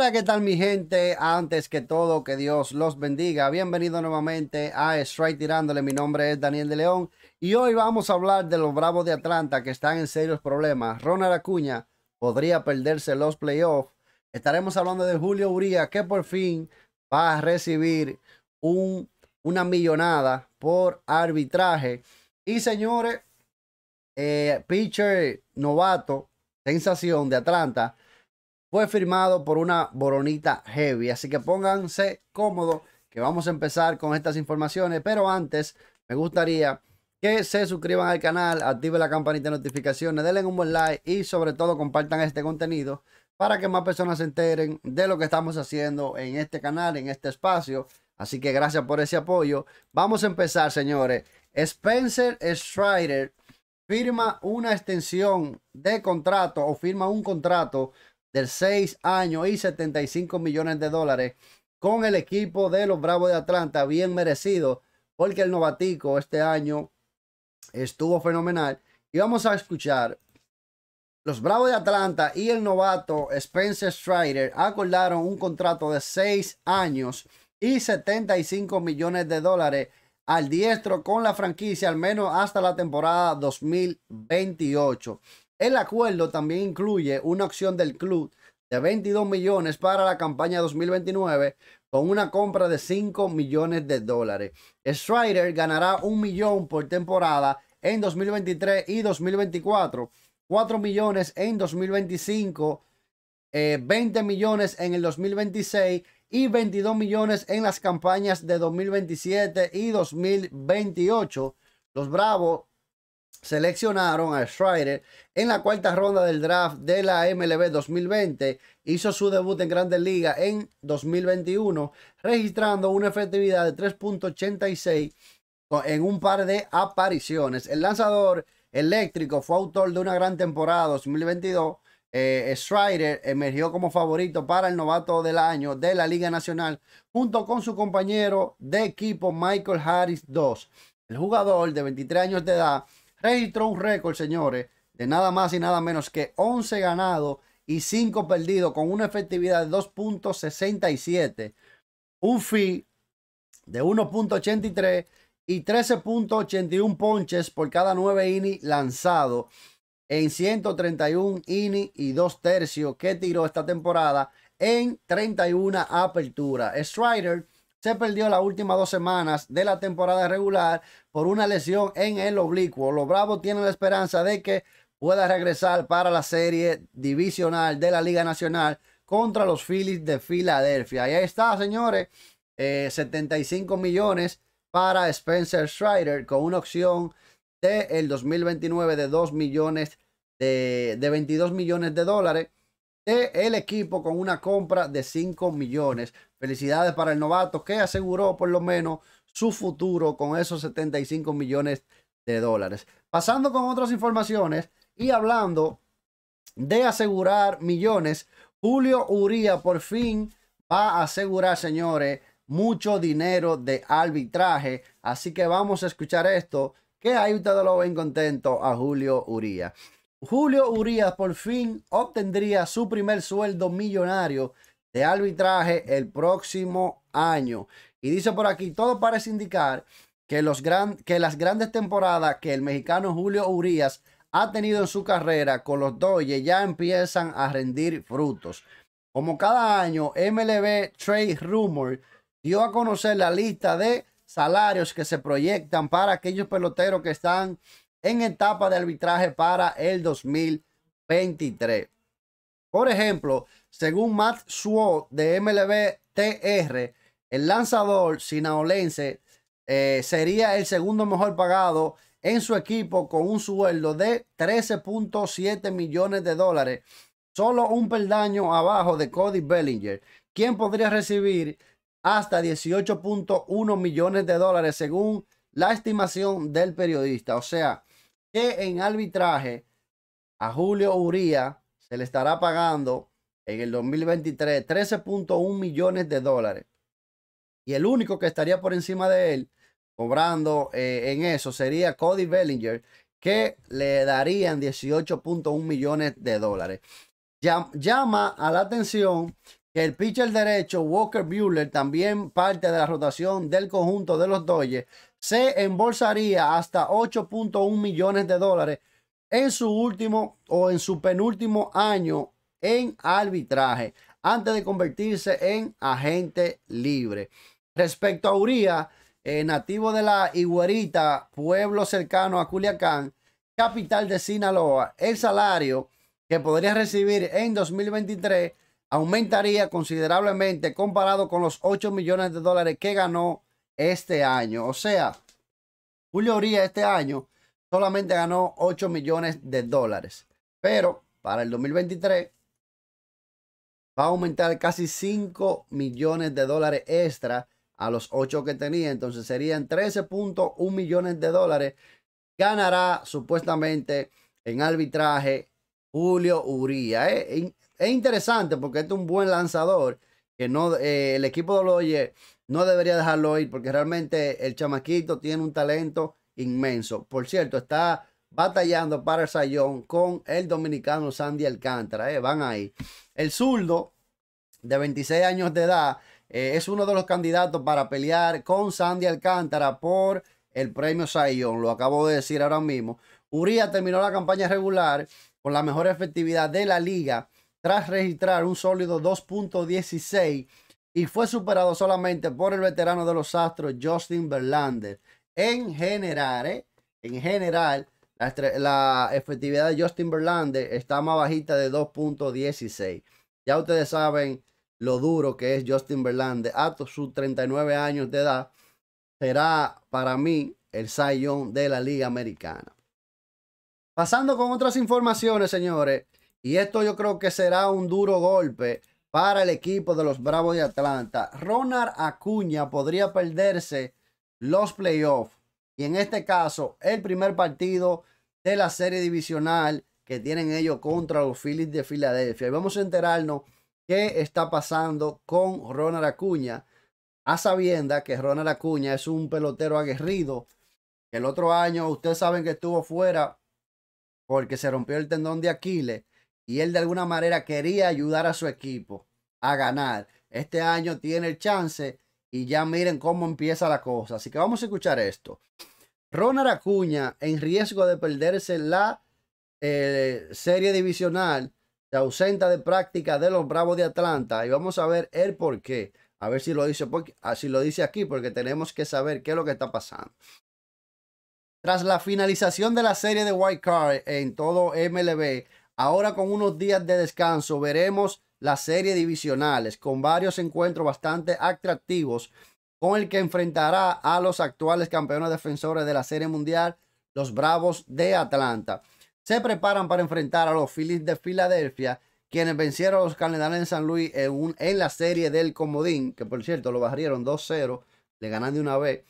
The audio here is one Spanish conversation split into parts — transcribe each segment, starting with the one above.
Hola, ¿qué tal mi gente? Antes que todo, que Dios los bendiga. Bienvenido nuevamente a Strike Tirándole. Mi nombre es Daniel de León y hoy vamos a hablar de los Bravos de Atlanta que están en serios problemas. Ronald Acuña podría perderse los playoffs. Estaremos hablando de Julio Uría que por fin va a recibir un, una millonada por arbitraje. Y señores, eh, pitcher novato, sensación de Atlanta fue firmado por una boronita heavy. Así que pónganse cómodo que vamos a empezar con estas informaciones. Pero antes, me gustaría que se suscriban al canal, activen la campanita de notificaciones, denle un buen like y sobre todo compartan este contenido para que más personas se enteren de lo que estamos haciendo en este canal, en este espacio. Así que gracias por ese apoyo. Vamos a empezar, señores. Spencer Strider firma una extensión de contrato o firma un contrato de 6 años y 75 millones de dólares con el equipo de los Bravos de Atlanta, bien merecido, porque el novatico este año estuvo fenomenal. Y vamos a escuchar los Bravos de Atlanta y el novato Spencer Strider acordaron un contrato de 6 años y 75 millones de dólares al diestro con la franquicia, al menos hasta la temporada 2028. El acuerdo también incluye una opción del club de 22 millones para la campaña 2029 con una compra de 5 millones de dólares. Strider ganará un millón por temporada en 2023 y 2024, 4 millones en 2025, 20 eh, millones en el 2026 y 22 millones en las campañas de 2027 y 2028. Los Bravos seleccionaron a Schreider en la cuarta ronda del draft de la MLB 2020. Hizo su debut en Grandes Ligas en 2021, registrando una efectividad de 3.86 en un par de apariciones. El lanzador eléctrico fue autor de una gran temporada 2022. Eh, emergió como favorito para el novato del año de la Liga Nacional junto con su compañero de equipo Michael Harris II. El jugador de 23 años de edad registró un récord, señores, de nada más y nada menos que 11 ganados y 5 perdidos con una efectividad de 2.67, un fee de 1.83 y 13.81 ponches por cada 9 innings lanzado en 131 innings y 2 tercios que tiró esta temporada en 31 aperturas. Strider se perdió las últimas dos semanas de la temporada regular por una lesión en el oblicuo. Los Bravos tienen la esperanza de que pueda regresar para la serie divisional de la Liga Nacional contra los Phillies de Filadelfia. ahí está, señores, 75 eh, millones para Spencer Schrider con una opción del de 2029 de 2 millones de, de 22 millones de dólares. El equipo con una compra de 5 millones. Felicidades para el novato que aseguró por lo menos su futuro con esos 75 millones de dólares. Pasando con otras informaciones y hablando de asegurar millones, Julio Uría por fin va a asegurar, señores, mucho dinero de arbitraje. Así que vamos a escuchar esto, que ahí ustedes lo ven contento a Julio Uría. Julio Urias por fin obtendría su primer sueldo millonario de arbitraje el próximo año. Y dice por aquí, todo parece indicar que, los que las grandes temporadas que el mexicano Julio Urias ha tenido en su carrera con los Dodgers ya empiezan a rendir frutos. Como cada año, MLB Trade Rumor dio a conocer la lista de salarios que se proyectan para aquellos peloteros que están en etapa de arbitraje para el 2023. Por ejemplo, según Matt Suo de MLB TR, el lanzador sinaolense eh, sería el segundo mejor pagado en su equipo con un sueldo de 13.7 millones de dólares, solo un peldaño abajo de Cody Bellinger, quien podría recibir hasta 18.1 millones de dólares según la estimación del periodista. O sea, que en arbitraje a Julio Uría se le estará pagando en el 2023 13.1 millones de dólares. Y el único que estaría por encima de él cobrando eh, en eso sería Cody Bellinger, que le darían 18.1 millones de dólares. llama a la atención que el pitcher derecho Walker Bueller, también parte de la rotación del conjunto de los Dodgers, se embolsaría hasta 8.1 millones de dólares en su último o en su penúltimo año en arbitraje antes de convertirse en agente libre. Respecto a Uría, eh, nativo de la Iguerita, pueblo cercano a Culiacán, capital de Sinaloa, el salario que podría recibir en 2023 aumentaría considerablemente comparado con los 8 millones de dólares que ganó este año. O sea, Julio uría este año solamente ganó 8 millones de dólares. Pero para el 2023 va a aumentar casi 5 millones de dólares extra a los 8 que tenía. Entonces serían 13.1 millones de dólares. Ganará supuestamente en arbitraje Julio Uría. Es, interesante porque este es un buen lanzador que no, eh, el equipo de Oloye no debería dejarlo ir porque realmente el chamaquito tiene un talento inmenso. Por cierto, está batallando para el Sayón con el dominicano Sandy Alcántara. Eh, van ahí. El zurdo de 26 años de edad eh, es uno de los candidatos para pelear con Sandy Alcántara por el premio Sayón. Lo acabo de decir ahora mismo. Uría terminó la campaña regular con la mejor efectividad de la liga tras registrar un sólido 2.16 y fue superado solamente por el veterano de los Astros Justin Verlander. En general, eh, en general, la, efectividad de Justin Verlander está más bajita de 2.16. Ya ustedes saben lo duro que es Justin Verlander a sus 39 años de edad. Será para mí el Cy de la Liga Americana. Pasando con otras informaciones, señores. Y esto yo creo que será un duro golpe para el equipo de los Bravos de Atlanta. Ronald Acuña podría perderse los playoffs. Y en este caso, el primer partido de la serie divisional que tienen ellos contra los phillips de Filadelfia. Y vamos a enterarnos qué está pasando con Ronald Acuña. A sabienda que Ronald Acuña es un pelotero aguerrido. El otro año, ustedes saben que estuvo fuera porque se rompió el tendón de Aquiles y él de alguna manera quería ayudar a su equipo a ganar. Este año tiene el chance y ya miren cómo empieza la cosa. Así que vamos a escuchar esto. Ronald Acuña en riesgo de perderse la eh, serie divisional, se ausenta de práctica de los Bravos de Atlanta y vamos a ver el por qué. A ver si lo dice, ah, si lo dice aquí porque tenemos que saber qué es lo que está pasando. Tras la finalización de la serie de White Card en todo MLB, Ahora con unos días de descanso veremos la serie divisionales con varios encuentros bastante atractivos con el que enfrentará a los actuales campeones defensores de la Serie Mundial, los Bravos de Atlanta. Se preparan para enfrentar a los Phillies de Filadelfia, quienes vencieron a los Cardenales de San Luis en, la serie del Comodín, que por cierto lo barrieron 2-0, le ganan de una vez.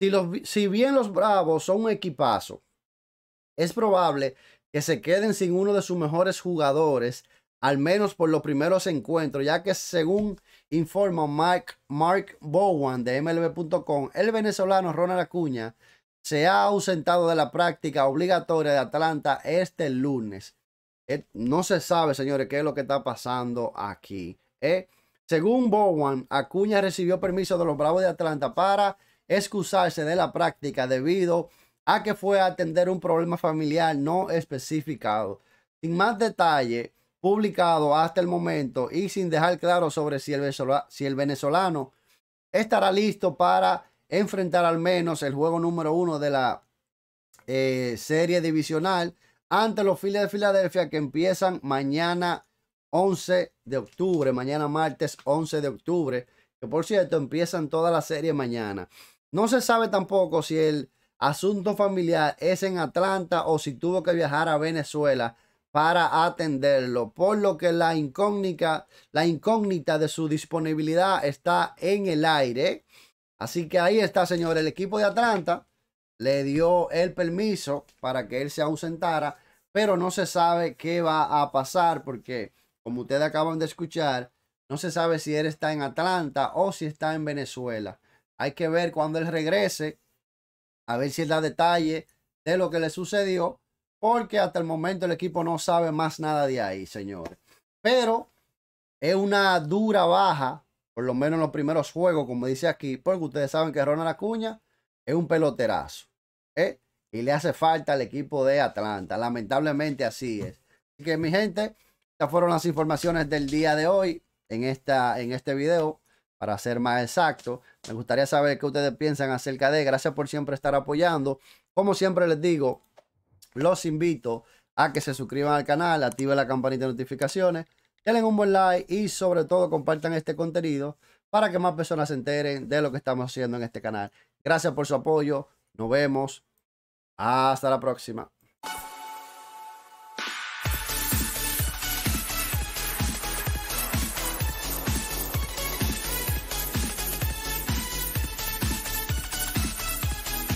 Si, si bien los Bravos son un equipazo, es probable que se queden sin uno de sus mejores jugadores, al menos por los primeros encuentros, ya que según informa Mark, Mark Bowen de MLB.com, el venezolano Ronald Acuña se ha ausentado de la práctica obligatoria de Atlanta este lunes. Eh, no se sabe, señores, qué es lo que está pasando aquí. Eh, según Bowen, Acuña recibió permiso de los Bravos de Atlanta para excusarse de la práctica debido a a que fue a atender un problema familiar no especificado. Sin más detalle publicado hasta el momento y sin dejar claro sobre si el, venezolano estará listo para enfrentar al menos el juego número uno de la eh, serie divisional ante los Phillies de Filadelfia que empiezan mañana 11 de octubre, mañana martes 11 de octubre, que por cierto empiezan toda la serie mañana. No se sabe tampoco si el asunto familiar es en Atlanta o si tuvo que viajar a Venezuela para atenderlo, por lo que la incógnita, la incógnita de su disponibilidad está en el aire. Así que ahí está, señor, el equipo de Atlanta le dio el permiso para que él se ausentara, pero no se sabe qué va a pasar porque, como ustedes acaban de escuchar, no se sabe si él está en Atlanta o si está en Venezuela. Hay que ver cuando él regrese a ver si es da detalle de lo que le sucedió, porque hasta el momento el equipo no sabe más nada de ahí, señores. Pero es una dura baja, por lo menos en los primeros juegos, como dice aquí, porque ustedes saben que Ronald Acuña es un peloterazo. ¿eh? Y le hace falta al equipo de Atlanta. Lamentablemente así es. Así que mi gente, estas fueron las informaciones del día de hoy en, esta, en este video para ser más exacto. Me gustaría saber qué ustedes piensan acerca de. Gracias por siempre estar apoyando. Como siempre les digo, los invito a que se suscriban al canal, activen la campanita de notificaciones, den un buen like y sobre todo compartan este contenido para que más personas se enteren de lo que estamos haciendo en este canal. Gracias por su apoyo. Nos vemos. Hasta la próxima.